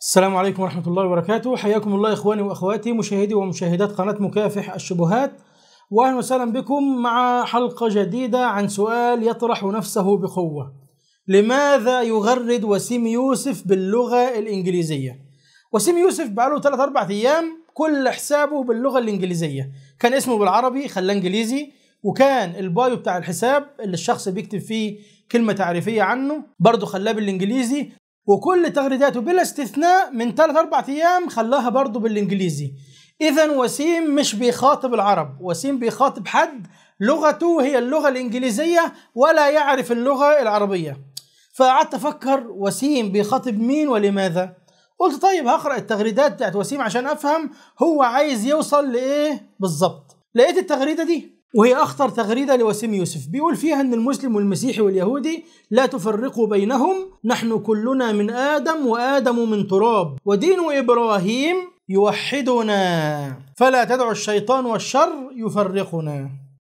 السلام عليكم ورحمة الله وبركاته حياكم الله إخواني وأخواتي مشاهدي ومشاهدات قناة مكافح الشبهات وأهلا وسهلا بكم مع حلقة جديدة عن سؤال يطرح نفسه بقوة لماذا يغرد وسيم يوسف باللغة الإنجليزية؟ وسيم يوسف بقاله ثلاث أربع أيام كل حسابه باللغة الإنجليزية كان اسمه بالعربي خلاه إنجليزي وكان البايو بتاع الحساب اللي الشخص بيكتب فيه كلمة تعريفية عنه برضه خلاه بالإنجليزي وكل تغريداته بلا استثناء من ثلاث اربع ايام خلاها برضه بالانجليزي اذا وسيم مش بيخاطب العرب وسيم بيخاطب حد لغته هي اللغه الانجليزيه ولا يعرف اللغه العربيه فقعدت افكر وسيم بيخاطب مين ولماذا قلت طيب هقرا التغريدات بتاعت وسيم عشان افهم هو عايز يوصل لايه بالظبط لقيت التغريده دي وهي أخطر تغريدة لوسيم يوسف بيقول فيها أن المسلم والمسيحي واليهودي لا تفرقوا بينهم نحن كلنا من آدم وآدم من تراب ودين إبراهيم يوحدنا فلا تدعوا الشيطان والشر يفرقنا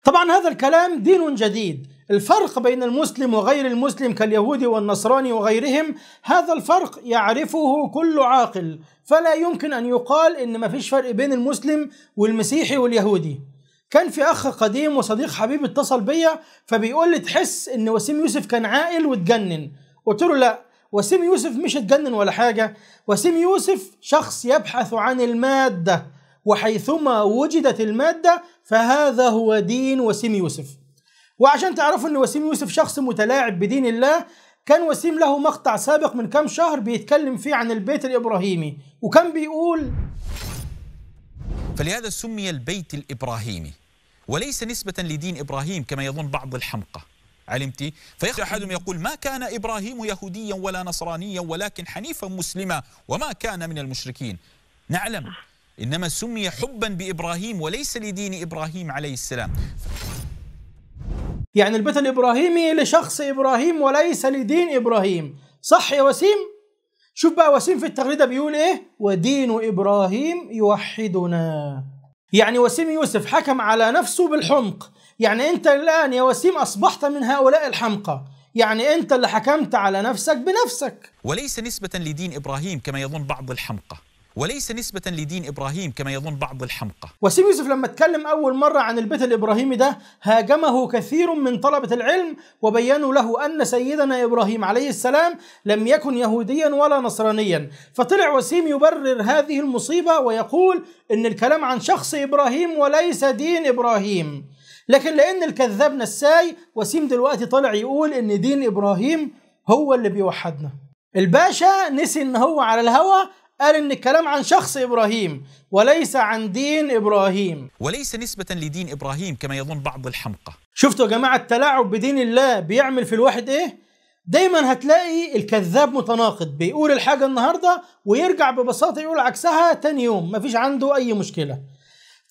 طبعا هذا الكلام دين جديد الفرق بين المسلم وغير المسلم كاليهودي والنصراني وغيرهم هذا الفرق يعرفه كل عاقل فلا يمكن أن يقال إن ما فيش فرق بين المسلم والمسيحي واليهودي كان في اخ قديم وصديق حبيب اتصل بيا فبيقول لي تحس ان وسيم يوسف كان عاقل واتجنن قلت له لا وسيم يوسف مش اتجنن ولا حاجه وسيم يوسف شخص يبحث عن الماده وحيثما وجدت الماده فهذا هو دين وسيم يوسف وعشان تعرفوا ان وسيم يوسف شخص متلاعب بدين الله كان وسيم له مقطع سابق من كام شهر بيتكلم فيه عن البيت الابراهيمي وكان بيقول فلهذا سمي البيت الابراهيمي وليس نسبة لدين إبراهيم كما يظن بعض الحمقى علمتي فيخرج أحدهم يقول ما كان إبراهيم يهوديا ولا نصرانيا ولكن حنيفا مسلما وما كان من المشركين نعلم إنما سمي حبا بإبراهيم وليس لدين إبراهيم عليه السلام يعني البيت الإبراهيمي لشخص إبراهيم وليس لدين إبراهيم صح يا وسيم؟ شوف بقى وسيم في التغريدة بيقول إيه ودين إبراهيم يوحدنا يعني وسيم يوسف حكم على نفسه بالحمق يعني أنت الآن يا وسيم أصبحت من هؤلاء الحمقى يعني أنت اللي حكمت على نفسك بنفسك وليس نسبة لدين إبراهيم كما يظن بعض الحمقى وليس نسبة لدين إبراهيم كما يظن بعض الحمقى وسيم يوسف لما اتكلم أول مرة عن البيت الإبراهيمي ده هاجمه كثير من طلبة العلم وبينوا له أن سيدنا إبراهيم عليه السلام لم يكن يهوديا ولا نصرانيا فطلع وسيم يبرر هذه المصيبة ويقول إن الكلام عن شخص إبراهيم وليس دين إبراهيم لكن لأن الكذاب نساي وسيم دلوقتي طلع يقول إن دين إبراهيم هو اللي بيوحدنا الباشا نسي ان هو على الهوى قال ان الكلام عن شخص ابراهيم وليس عن دين ابراهيم وليس نسبه لدين ابراهيم كما يظن بعض الحمقى شفتوا يا جماعه التلاعب بدين الله بيعمل في الواحد ايه دايما هتلاقي الكذاب متناقض بيقول الحاجه النهارده ويرجع ببساطه يقول عكسها تاني يوم مفيش عنده اي مشكله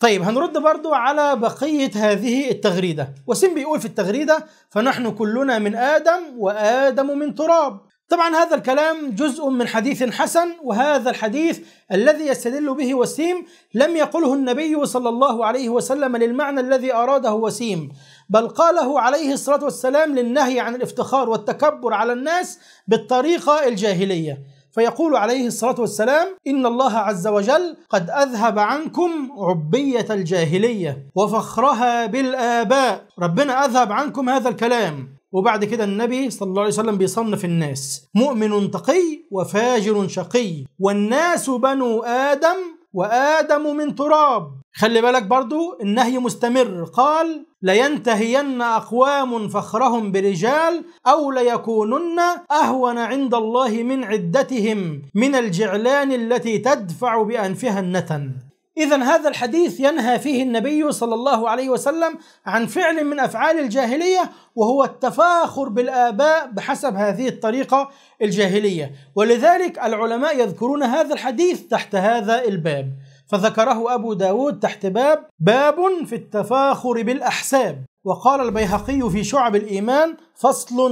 طيب هنرد برضو على بقية هذه التغريدة وسيم بيقول في التغريدة فنحن كلنا من آدم وآدم من تراب طبعا هذا الكلام جزء من حديث حسن وهذا الحديث الذي يستدل به وسيم لم يقله النبي صلى الله عليه وسلم للمعنى الذي أراده وسيم بل قاله عليه الصلاة والسلام للنهي عن الافتخار والتكبر على الناس بالطريقة الجاهلية فيقول عليه الصلاة والسلام إن الله عز وجل قد أذهب عنكم عبية الجاهلية وفخرها بالآباء ربنا أذهب عنكم هذا الكلام وبعد كده النبي صلى الله عليه وسلم بيصنف الناس مؤمن تقي وفاجر شقي والناس بنو آدم وآدم من تراب خلي بالك برضو النهي مستمر قال لينتهين أقوام فخرهم برجال أو ليكونن أهون عند الله من عدتهم من الجعلان التي تدفع بأنفها النتن إذا هذا الحديث ينهى فيه النبي صلى الله عليه وسلم عن فعل من أفعال الجاهلية وهو التفاخر بالآباء بحسب هذه الطريقة الجاهلية ولذلك العلماء يذكرون هذا الحديث تحت هذا الباب فذكره أبو داود تحت باب باب في التفاخر بالأحساب وقال البيهقي في شعب الإيمان فصل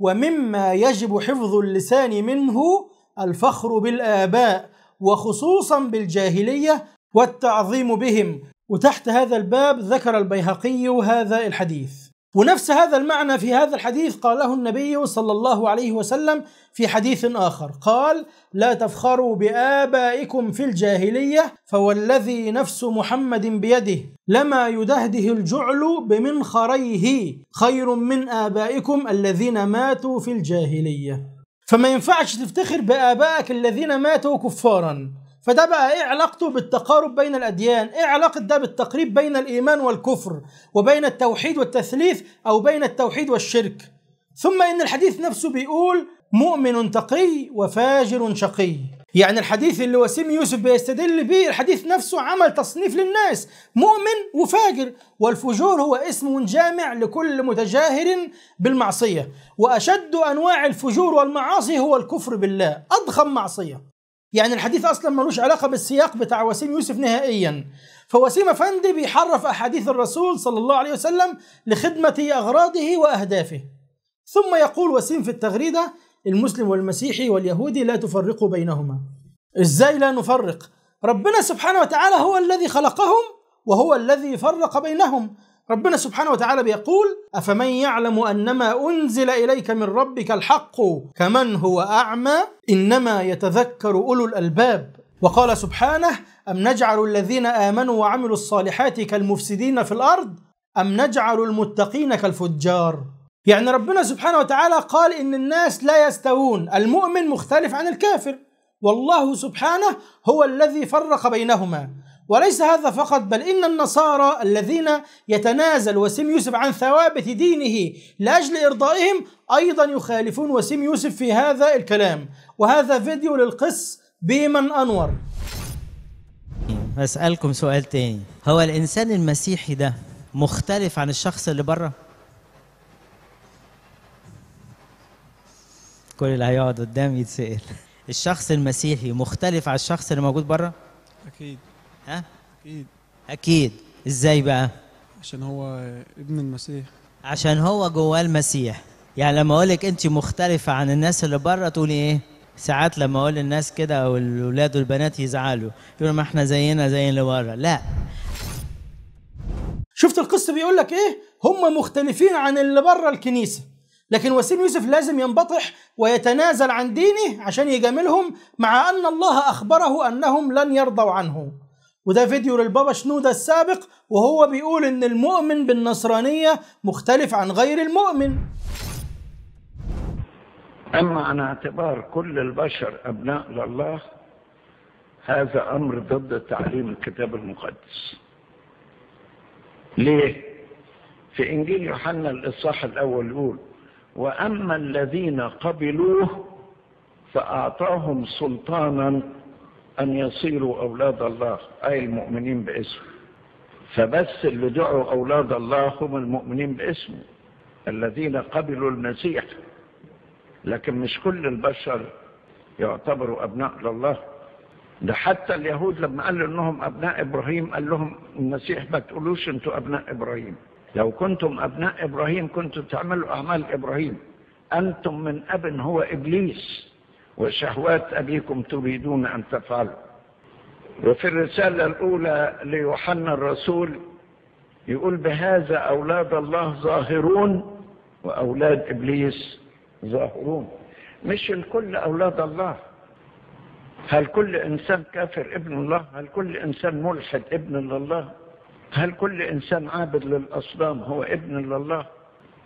ومما يجب حفظ اللسان منه الفخر بالآباء وخصوصا بالجاهلية والتعظيم بهم وتحت هذا الباب ذكر البيهقي هذا الحديث ونفس هذا المعنى في هذا الحديث قاله النبي صلى الله عليه وسلم في حديث آخر قال لا تفخروا بآبائكم في الجاهلية فوالذي نفس محمد بيده لما يدهده الجعل بمنخريه خير من آبائكم الذين ماتوا في الجاهلية فما ينفعش تفتخر بآبائك الذين ماتوا كفاراً فده بقى ايه علاقته بالتقارب بين الاديان ايه علاقه ده بالتقريب بين الايمان والكفر وبين التوحيد والتثليث او بين التوحيد والشرك ثم ان الحديث نفسه بيقول مؤمن تقي وفاجر شقي يعني الحديث اللي وسيم يوسف بيستدل بيه الحديث نفسه عمل تصنيف للناس مؤمن وفاجر والفجور هو اسم جامع لكل متجاهر بالمعصية وأشد أنواع الفجور والمعاصي هو الكفر بالله أضخم معصية يعني الحديث اصلا ملوش علاقه بالسياق بتاع وسيم يوسف نهائيا فوسيم افندي بيحرف احاديث الرسول صلى الله عليه وسلم لخدمه اغراضه واهدافه ثم يقول وسيم في التغريده المسلم والمسيحي واليهودي لا تفرقوا بينهما ازاي لا نفرق ربنا سبحانه وتعالى هو الذي خلقهم وهو الذي فرق بينهم ربنا سبحانه وتعالى بيقول أفمن يعلم أنما أنزل إليك من ربك الحق كمن هو أعمى إنما يتذكر أولو الألباب وقال سبحانه أم نجعل الذين آمنوا وعملوا الصالحات كالمفسدين في الأرض أم نجعل المتقين كالفجار يعني ربنا سبحانه وتعالى قال إن الناس لا يستوون المؤمن مختلف عن الكافر والله سبحانه هو الذي فرق بينهما وليس هذا فقط بل إن النصارى الذين يتنازل وسيم يوسف عن ثوابت دينه لأجل إرضائهم أيضا يخالفون وسيم يوسف في هذا الكلام وهذا فيديو للقس بيمن أنور أسألكم سؤال تاني هو الإنسان المسيحي ده مختلف عن الشخص اللي بره كل اللي هيقعد قدام يتسأل الشخص المسيحي مختلف عن الشخص اللي موجود بره اكيد ها اكيد اكيد ازاي بقى عشان هو ابن المسيح عشان هو جواه المسيح يعني لما اقول لك انت مختلفه عن الناس اللي بره تقولي ايه ساعات لما اقول للناس كده او الاولاد والبنات يزعلوا يقولوا ما احنا زينا زي اللي بره لا شفت القصه بيقول لك ايه هم مختلفين عن اللي بره الكنيسه لكن وسيم يوسف لازم ينبطح ويتنازل عن دينه عشان يجاملهم مع ان الله اخبره انهم لن يرضوا عنه وده فيديو للبابا شنودة السابق وهو بيقول إن المؤمن بالنصرانية مختلف عن غير المؤمن أما عن اعتبار كل البشر أبناء لله هذا أمر ضد تعليم الكتاب المقدس ليه؟ في إنجيل يوحنا الإصحاح الأول يقول وأما الذين قبلوه فأعطاهم سلطانا أن يصيروا أولاد الله أي المؤمنين باسمه فبس اللي دعوا أولاد الله هم المؤمنين باسمه الذين قبلوا المسيح لكن مش كل البشر يعتبروا أبناء لله ده حتى اليهود لما قالوا انهم ابناء ابراهيم قال لهم المسيح ما تقولوش انتوا ابناء ابراهيم لو كنتم ابناء ابراهيم كنتوا تعملوا اعمال ابراهيم انتم من اب هو ابليس وشهوات أبيكم تريدون أن تفعلوا وفي الرسالة الأولى ليوحنا الرسول يقول بهذا أولاد الله ظاهرون وأولاد إبليس ظاهرون مش الكل أولاد الله هل كل إنسان كافر ابن الله هل كل إنسان ملحد ابن لله هل كل إنسان عابد للأصنام هو ابن لله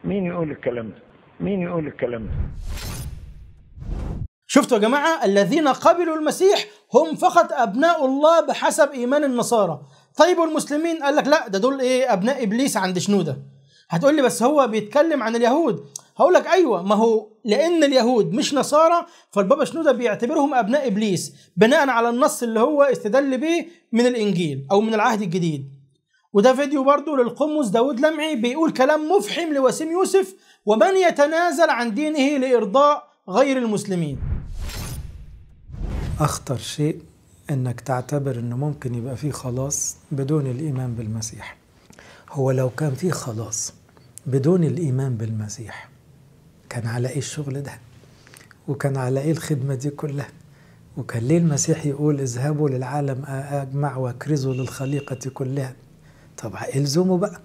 مين يقول الكلام ده مين يقول الكلام ده شفتوا يا جماعة الذين قبلوا المسيح هم فقط أبناء الله بحسب إيمان النصارى طيب والمسلمين قال لك لا ده دول إيه أبناء إبليس عند شنودة هتقول لي بس هو بيتكلم عن اليهود هقول لك ايوه ما هو لان اليهود مش نصارى فالبابا شنوده بيعتبرهم ابناء ابليس بناء على النص اللي هو استدل بيه من الانجيل او من العهد الجديد وده فيديو برضه للقمص داود لمعي بيقول كلام مفحم لوسيم يوسف ومن يتنازل عن دينه لارضاء غير المسلمين أخطر شيء أنك تعتبر أنه ممكن يبقى في خلاص بدون الإيمان بالمسيح هو لو كان في خلاص بدون الإيمان بالمسيح كان على إيه الشغل ده وكان على إيه الخدمة دي كلها وكان ليه المسيح يقول اذهبوا للعالم أجمع واكرزوا للخليقة كلها طبعا الزموا بقى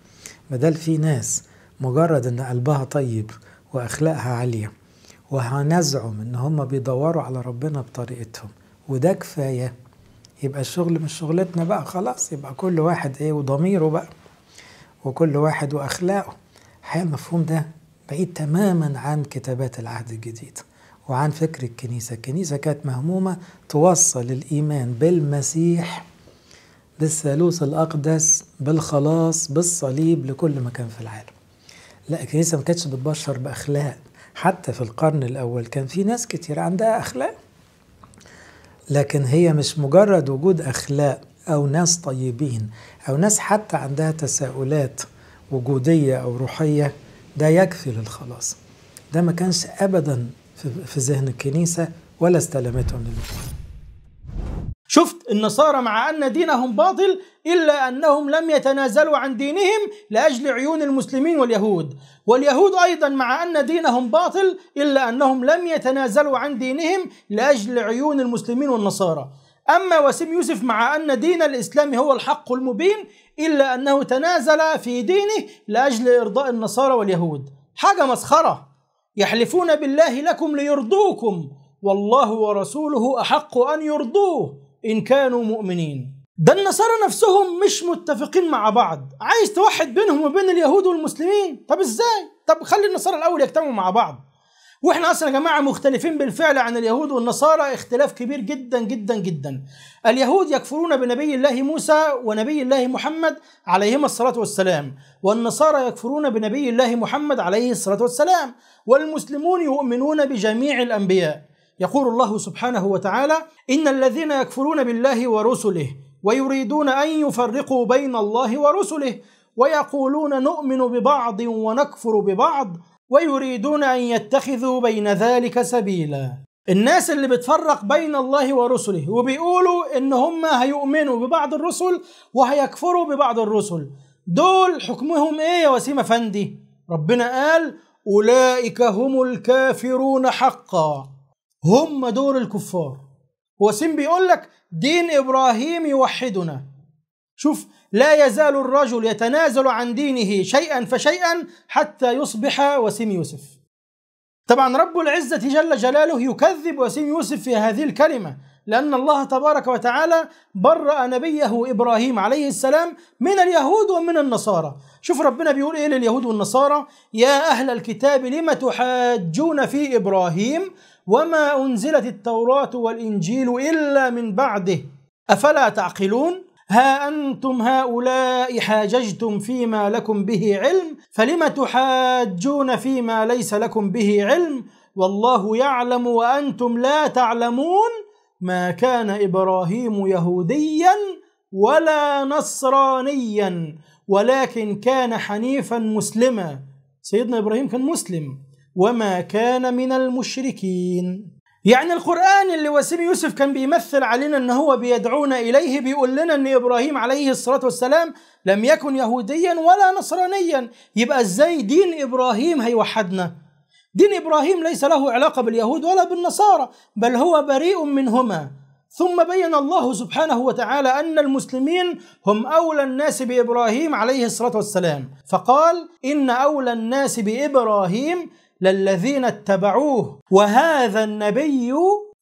بدل في ناس مجرد ان قلبها طيب واخلاقها عاليه وهنزعم ان هم بيدوروا على ربنا بطريقتهم وده كفايه يبقى الشغل مش شغلتنا بقى خلاص يبقى كل واحد ايه وضميره بقى وكل واحد واخلاقه الحقيقه المفهوم ده بعيد تماما عن كتابات العهد الجديد وعن فكر الكنيسة الكنيسة كانت مهمومة توصل الإيمان بالمسيح بالثالوث الأقدس بالخلاص بالصليب لكل مكان في العالم لا الكنيسة ما كانتش بتبشر بأخلاق حتى في القرن الأول كان في ناس كتير عندها أخلاق لكن هي مش مجرد وجود اخلاق او ناس طيبين او ناس حتى عندها تساؤلات وجوديه او روحيه ده يكفي للخلاص ده ما كانش ابدا في ذهن الكنيسه ولا استلمتهم للوقت شفت النصارى مع أن دينهم باطل إلا أنهم لم يتنازلوا عن دينهم لأجل عيون المسلمين واليهود واليهود أيضا مع أن دينهم باطل إلا أنهم لم يتنازلوا عن دينهم لأجل عيون المسلمين والنصارى أما وسيم يوسف مع أن دين الإسلام هو الحق المبين إلا أنه تنازل في دينه لأجل إرضاء النصارى واليهود حاجة مسخرة يحلفون بالله لكم ليرضوكم والله ورسوله أحق أن يرضوه إن كانوا مؤمنين ده النصارى نفسهم مش متفقين مع بعض عايز توحد بينهم وبين اليهود والمسلمين طب ازاي طب خلي النصارى الاول يجتمعوا مع بعض واحنا اصلا يا جماعه مختلفين بالفعل عن اليهود والنصارى اختلاف كبير جدا جدا جدا اليهود يكفرون بنبي الله موسى ونبي الله محمد عليهما الصلاه والسلام والنصارى يكفرون بنبي الله محمد عليه الصلاه والسلام والمسلمون يؤمنون بجميع الانبياء يقول الله سبحانه وتعالى إن الذين يكفرون بالله ورسله ويريدون أن يفرقوا بين الله ورسله ويقولون نؤمن ببعض ونكفر ببعض ويريدون أن يتخذوا بين ذلك سبيلا الناس اللي بتفرق بين الله ورسله وبيقولوا إن هم هيؤمنوا ببعض الرسل وهيكفروا ببعض الرسل دول حكمهم إيه يا وسيم أفندي؟ ربنا قال أولئك هم الكافرون حقا هم دور الكفار وسيم بيقول لك دين إبراهيم يوحدنا شوف لا يزال الرجل يتنازل عن دينه شيئا فشيئا حتى يصبح وسيم يوسف طبعا رب العزة جل جلاله يكذب وسيم يوسف في هذه الكلمة لأن الله تبارك وتعالى برأ نبيه إبراهيم عليه السلام من اليهود ومن النصارى شوف ربنا بيقول إيه لليهود والنصارى يا أهل الكتاب لم تحاجون في إبراهيم وما أنزلت التوراة والإنجيل إلا من بعده أفلا تعقلون ها أنتم هؤلاء حاججتم فيما لكم به علم فلم تحاجون فيما ليس لكم به علم والله يعلم وأنتم لا تعلمون ما كان إبراهيم يهوديا ولا نصرانيا ولكن كان حنيفا مسلما سيدنا إبراهيم كان مسلم وما كان من المشركين يعني القرآن اللي وسيم يوسف كان بيمثل علينا ان هو بيدعونا اليه بيقول لنا ان ابراهيم عليه الصلاة والسلام لم يكن يهوديا ولا نصرانيا يبقى ازاي دين ابراهيم هيوحدنا دين ابراهيم ليس له علاقة باليهود ولا بالنصارى بل هو بريء منهما ثم بين الله سبحانه وتعالى ان المسلمين هم اولى الناس بابراهيم عليه الصلاة والسلام فقال ان اولى الناس بابراهيم للذين اتبعوه وهذا النبي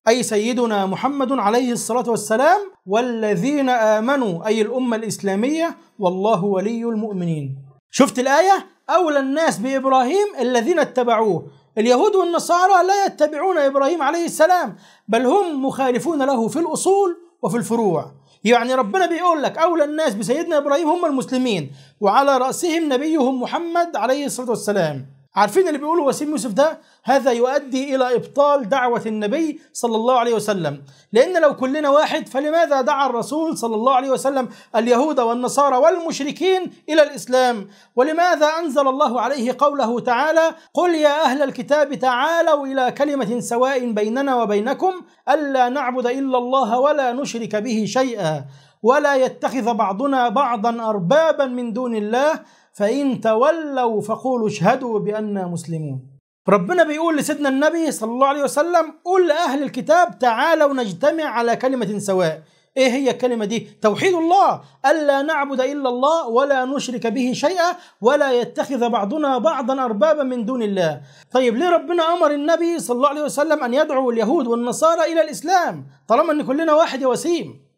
أي سيدنا محمد عليه الصلاة والسلام والذين آمنوا أي الأمة الإسلامية والله ولي المؤمنين شفت الآية أولى الناس بإبراهيم الذين اتبعوه اليهود والنصارى لا يتبعون إبراهيم عليه السلام بل هم مخالفون له في الأصول وفي الفروع يعني ربنا بيقول لك أولى الناس بسيدنا إبراهيم هم المسلمين وعلى رأسهم نبيهم محمد عليه الصلاة والسلام عارفين اللي بيقوله وسيم يوسف ده هذا يؤدي إلى إبطال دعوة النبي صلى الله عليه وسلم لأن لو كلنا واحد فلماذا دعا الرسول صلى الله عليه وسلم اليهود والنصارى والمشركين إلى الإسلام ولماذا أنزل الله عليه قوله تعالى قل يا أهل الكتاب تعالوا إلى كلمة سواء بيننا وبينكم ألا نعبد إلا الله ولا نشرك به شيئا ولا يتخذ بعضنا بعضا أربابا من دون الله فإن تولوا فقولوا اشهدوا بأننا مسلمون ربنا بيقول لسيدنا النبي صلى الله عليه وسلم قل لأهل الكتاب تعالوا نجتمع على كلمة سواء ايه هي الكلمه دي توحيد الله الا نعبد الا الله ولا نشرك به شيئا ولا يتخذ بعضنا بعضا اربابا من دون الله طيب ليه ربنا امر النبي صلى الله عليه وسلم ان يدعو اليهود والنصارى الى الاسلام طالما ان كلنا واحد يا وسيم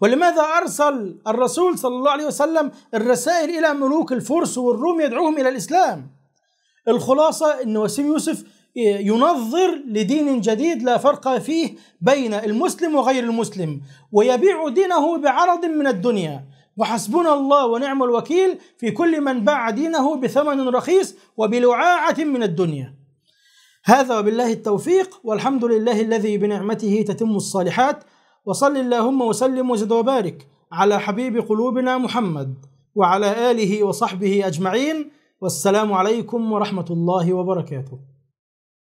ولماذا أرسل الرسول صلى الله عليه وسلم الرسائل إلى ملوك الفرس والروم يدعوهم إلى الإسلام الخلاصة أن وسيم يوسف ينظر لدين جديد لا فرق فيه بين المسلم وغير المسلم ويبيع دينه بعرض من الدنيا وحسبنا الله ونعم الوكيل في كل من باع دينه بثمن رخيص وبلعاعة من الدنيا هذا وبالله التوفيق والحمد لله الذي بنعمته تتم الصالحات وصل اللهم وسلم وزد وبارك على حبيب قلوبنا محمد وعلى آله وصحبه أجمعين والسلام عليكم ورحمة الله وبركاته